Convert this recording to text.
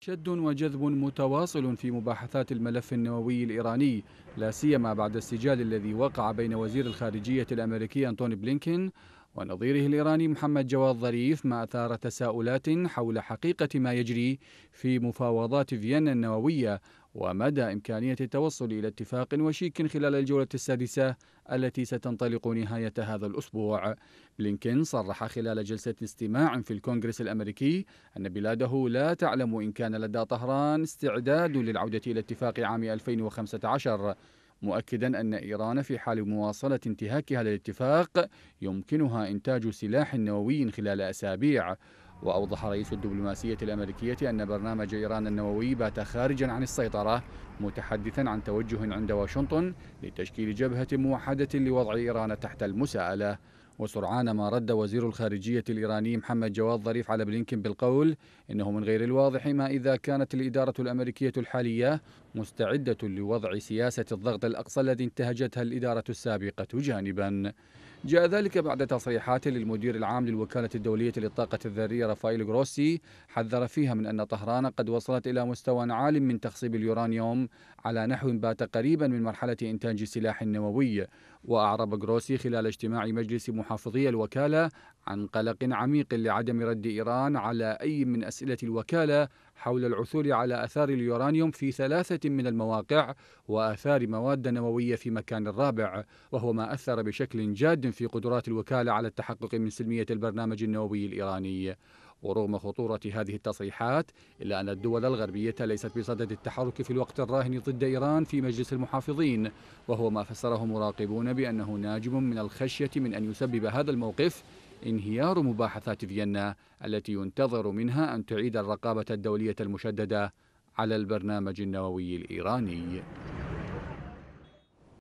شد وجذب متواصل في مباحثات الملف النووي الإيراني لا سيما بعد السجال الذي وقع بين وزير الخارجية الأمريكي أنتوني بلينكين ونظيره الإيراني محمد جواد ظريف ما أثار تساؤلات حول حقيقة ما يجري في مفاوضات فيينا النووية ومدى إمكانية التوصل إلى اتفاق وشيك خلال الجولة السادسة التي ستنطلق نهاية هذا الأسبوع بلينكين صرح خلال جلسة استماع في الكونغرس الأمريكي أن بلاده لا تعلم إن كان لدى طهران استعداد للعودة إلى اتفاق عام 2015 مؤكدا أن إيران في حال مواصلة انتهاكها للاتفاق يمكنها إنتاج سلاح نووي خلال أسابيع وأوضح رئيس الدبلوماسية الأمريكية أن برنامج إيران النووي بات خارجا عن السيطرة متحدثا عن توجه عند واشنطن لتشكيل جبهة موحدة لوضع إيران تحت المساءلة وسرعان ما رد وزير الخارجية الإيراني محمد جواد ظريف على بلينكن بالقول إنه من غير الواضح ما إذا كانت الإدارة الأمريكية الحالية مستعدة لوضع سياسة الضغط الأقصى الذي انتهجتها الإدارة السابقة جانبا جاء ذلك بعد تصريحات للمدير العام للوكالة الدولية للطاقة الذرية رافائيل غروسي حذر فيها من أن طهران قد وصلت إلى مستوى عال من تخصيب اليورانيوم على نحو بات قريبا من مرحلة إنتاج السلاح النووي وأعرب غروسي خلال اجتماع مجلس محافظي الوكالة عن قلق عميق لعدم رد إيران على أي من أسئلة الوكالة حول العثور على آثار اليورانيوم في ثلاثة من المواقع وآثار مواد نووية في مكان الرابع وهو ما أثر بشكل جاد في قدرات الوكالة على التحقق من سلمية البرنامج النووي الإيراني ورغم خطورة هذه التصريحات إلا أن الدول الغربية ليست بصدد التحرك في الوقت الراهن ضد إيران في مجلس المحافظين وهو ما فسره مراقبون بأنه ناجم من الخشية من أن يسبب هذا الموقف انهيار مباحثات فيينا التي ينتظر منها أن تعيد الرقابة الدولية المشددة على البرنامج النووي الإيراني